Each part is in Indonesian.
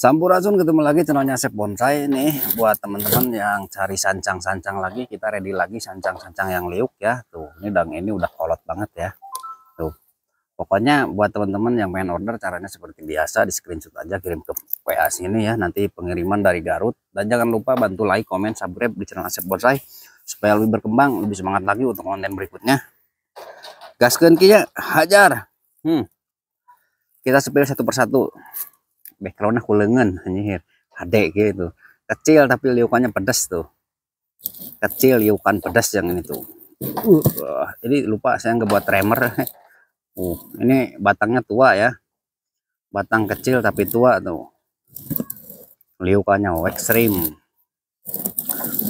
Sampurasun ketemu lagi channelnya Chef Bonsai nih buat teman-teman yang cari sancang-sancang lagi kita ready lagi sancang-sancang yang liuk ya tuh ini dang ini udah kolot banget ya tuh pokoknya buat teman-teman yang pengen order caranya seperti biasa di screenshot aja kirim ke WA sini ya nanti pengiriman dari Garut dan jangan lupa bantu like komen subscribe di channel Chef Bonsai supaya lebih berkembang lebih semangat lagi untuk konten berikutnya gas kencinya hajar hmm kita sepil satu persatu backgroundnya kulengan anjir adek gitu kecil tapi liukannya pedas tuh kecil liukan pedas yang ini tuh uh, jadi lupa saya nggak buat tremor uh, ini batangnya tua ya batang kecil tapi tua tuh liukannya ekstrim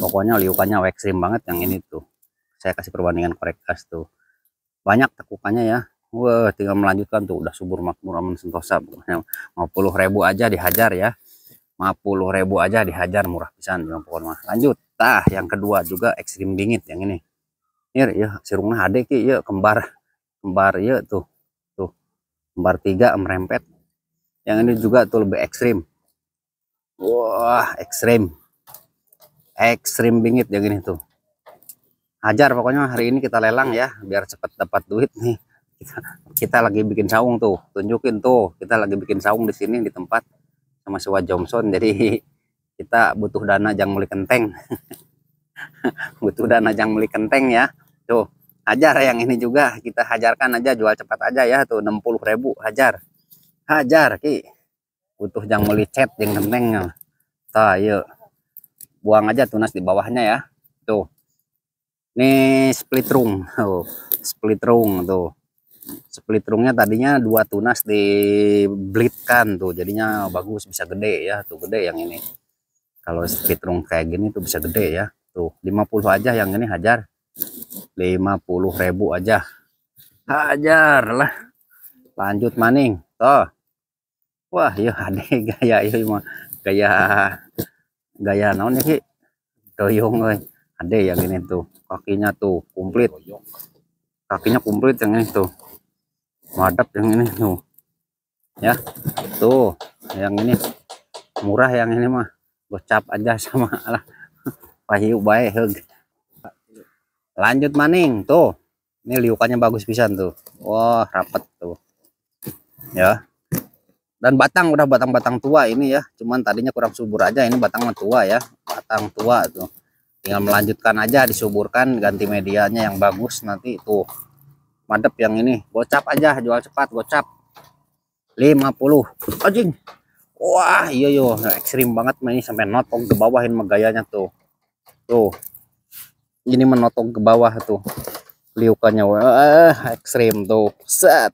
pokoknya liukannya ekstrim banget yang ini tuh saya kasih perbandingan korek tuh banyak tekukannya ya Wah, tinggal melanjutkan tuh udah subur makmur aman sentosa. Pokoknya mau puluh ribu aja dihajar ya. Mau puluh ribu aja dihajar murah pisan bilang pokoknya mah. Lanjut. Tah, yang kedua juga ekstrim dingin yang ini. Nir, ya iya, sirungnya HD ki ya kembar kembar ya tuh. Tuh. Kembar tiga merempet. Yang ini juga tuh lebih ekstrim. Wah, ekstrim. Ekstrim bingit yang ini tuh. Hajar pokoknya hari ini kita lelang ya biar cepat dapat duit nih kita, kita lagi bikin saung tuh tunjukin tuh kita lagi bikin saung di sini di tempat sama si Johnson jadi kita butuh dana jangan beli kenteng butuh dana jangan beli kenteng ya tuh hajar yang ini juga kita hajarkan aja jual cepat aja ya tuh 60 ribu hajar hajar ki butuh jangan beli cat yang kenteng tuh ayo iya. buang aja tunas di bawahnya ya tuh ini split room tuh split room tuh split roomnya tadinya dua tunas di kan tuh jadinya hmm. bagus bisa gede ya tuh gede yang ini kalau split room kayak gini tuh bisa gede ya tuh 50 aja yang ini hajar 50 ribu aja hajar lah lanjut maning toh wah yuk iya, ade gaya yuk iya, iya, mah gaya gaya naon ya ki doyong euy ade yang ini tuh kakinya tuh komplit kakinya komplit yang ini tuh madep yang ini tuh ya tuh yang ini murah yang ini mah gocap aja sama lah pahiu baik lanjut maning tuh ini liukannya bagus pisan tuh wah rapet tuh ya dan batang udah batang-batang tua ini ya cuman tadinya kurang subur aja ini batang tua ya batang tua tuh tinggal melanjutkan aja disuburkan ganti medianya yang bagus nanti tuh madep yang ini gocap aja jual cepat gocap 50 anjing wah iya yo iya. ekstrim banget main ini sampai notong ke bawahin ini megayanya tuh tuh ini menotong ke bawah tuh liukannya wah ekstrim tuh set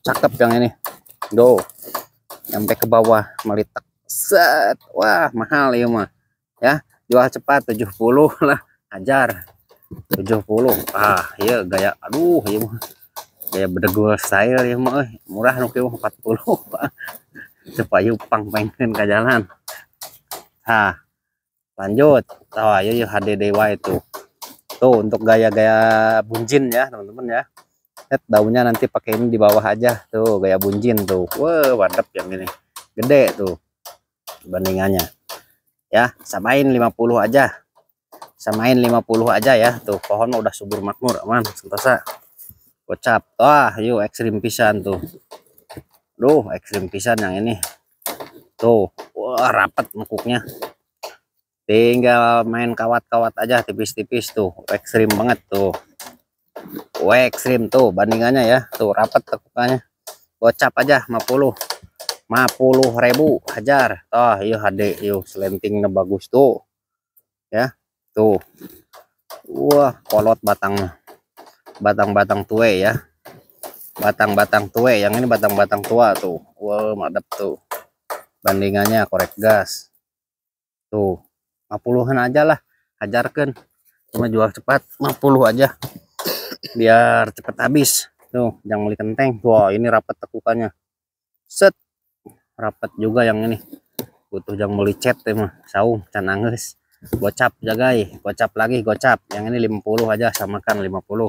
cakep yang ini do sampai ke bawah melitak set wah mahal ya mah ya jual cepat 70 lah ajar 70 ah iya gaya aduh ya mah gaya bedegul style ya mah eh. murah nu 40 supaya pang pengen ke jalan ah lanjut tahu oh, ayo yuk HDDY itu tuh untuk gaya-gaya bunjin ya teman-teman ya Set daunnya nanti pakai ini di bawah aja tuh gaya bunjin tuh wow wadep yang ini gede tuh bandingannya ya samain 50 aja samain 50 aja ya tuh pohon udah subur makmur aman sentosa kocap wah yuk ekstrim pisan tuh duh ekstrim pisan yang ini tuh wah rapat mukuknya tinggal main kawat-kawat aja tipis-tipis tuh ekstrim banget tuh wah ekstrim tuh bandingannya ya tuh rapat tekukannya kocap aja 50 50 ribu hajar toh iya, yuk HD yuk selenting bagus tuh ya Tuh. Wah, kolot batang batang-batang tue ya. Batang-batang tue yang ini batang-batang tua tuh. Wah, madep tuh. Bandingannya korek gas. Tuh, 50-an aja lah, hajarkan. Cuma jual cepat, 50 aja. Biar cepet habis. Tuh, jangan beli kenteng. Wah, ini rapat tekukannya. Set. Rapat juga yang ini. Butuh jangan beli cet emang, saung, canangis gocap jagai gocap lagi gocap yang ini 50 aja samakan 50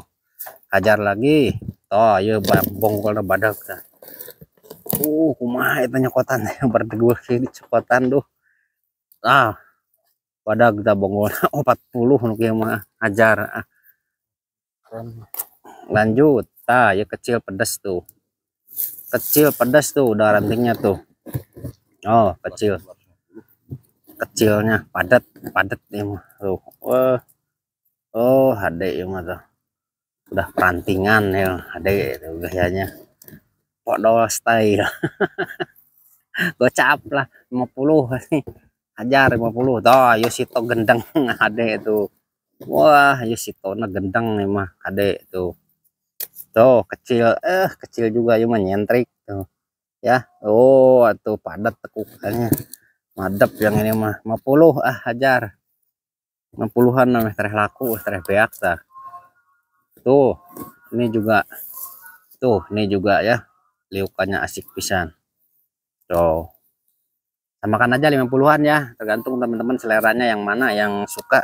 hajar lagi oh iya bonggolnya badak uh kumaha itu nyokotan berdegul kiri cepetan tuh ah badak kita bonggol 40 nuk mah hajar ah. lanjut ah ya kecil pedas tuh kecil pedas tuh udah rantingnya tuh oh kecil kecilnya padat padat nih mah tuh oh, oh HD ya mah tuh udah perantingan ya HD itu gayanya kok dolar gue cap lah puluh nih lima puluh toh Yosito ya gendeng HD itu wah Yosito ya na gendeng nih mah HD itu tuh kecil eh kecil juga ya nyentrik tuh ya oh tuh padat tekukannya madep yang ini mah 50 ah hajar 60-an namanya tereh laku tereh beak tah tuh ini juga tuh ini juga ya liukannya asik pisan tuh samakan aja 50-an ya tergantung teman-teman seleranya yang mana yang suka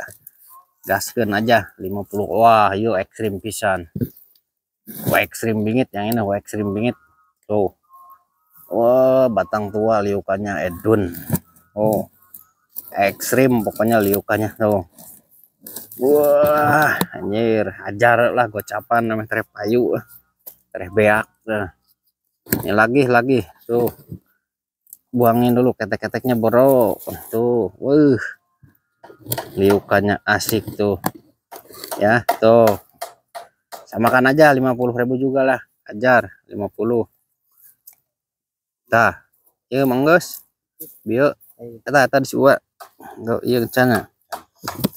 gaskeun aja 50 wah yuk iya, ekstrim pisan wah ekstrim bingit yang ini wah ekstrim bingit tuh wah batang tua liukannya edun oh ekstrim pokoknya liukannya tuh wah anjir ajar lah gocapan namanya tereh payu tereh beak nah. ini lagi lagi tuh buangin dulu ketek-keteknya bro tuh wuh liukannya asik tuh ya tuh samakan aja ribu juga lah ajar 50 dah ya manggus biar Kata tadi di sua. Enggak iya kecana.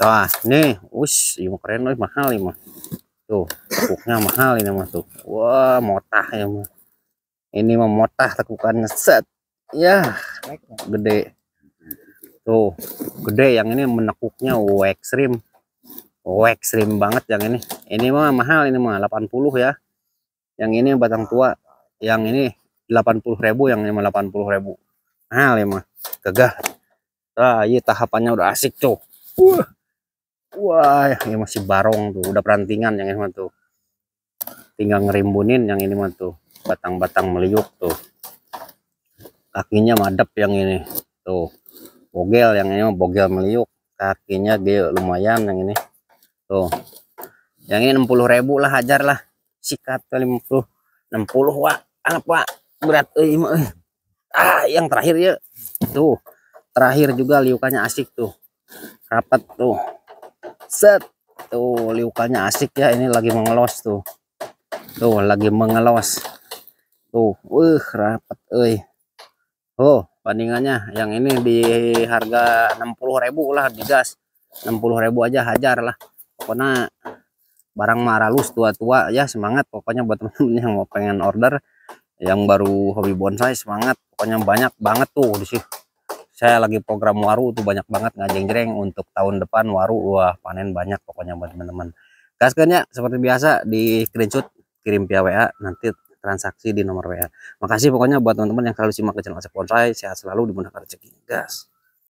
Tah, nih, us, iya keren euy mahal ini. mah. Tuh, tekuknya mahal ini mah tuh. Wah, motah ya mah. Ini mah motah tekukannya set. Ya, gede. Tuh, gede yang ini menekuknya wax ekstrim. wax ekstrim banget yang ini. Ini mah mahal ini mah 80 ya. Yang ini batang tua, yang ini 80.000, yang ini mah 80.000 mahal ya, mah gagah ah iya tahapannya udah asik tuh wah wah ya masih barong tuh udah perantingan yang ini mah tuh tinggal ngerimbunin yang ini mah tuh batang-batang meliuk tuh kakinya madep yang ini tuh bogel yang ini mah bogel meliuk kakinya dia lumayan yang ini tuh yang ini 60 ribu lah hajar lah sikat 50 60 wah, apa berat eh ah yang terakhir ya tuh terakhir juga liukannya asik tuh rapat tuh set tuh liukannya asik ya ini lagi mengelos tuh tuh lagi mengelos tuh uh rapat eh oh bandingannya yang ini di harga 60.000 lah digas 60.000 aja hajar lah pokoknya barang marah maralus tua-tua ya semangat pokoknya buat temen-temen yang mau pengen order yang baru hobi bonsai semangat pokoknya banyak banget tuh di sini saya lagi program waru tuh banyak banget ngajeng jreng untuk tahun depan waru wah panen banyak pokoknya buat teman-teman gaskannya seperti biasa di screenshot kirim via WA nanti transaksi di nomor WA makasih pokoknya buat teman-teman yang selalu simak ke channel saya Bonsai sehat selalu dimudahkan rezeki gas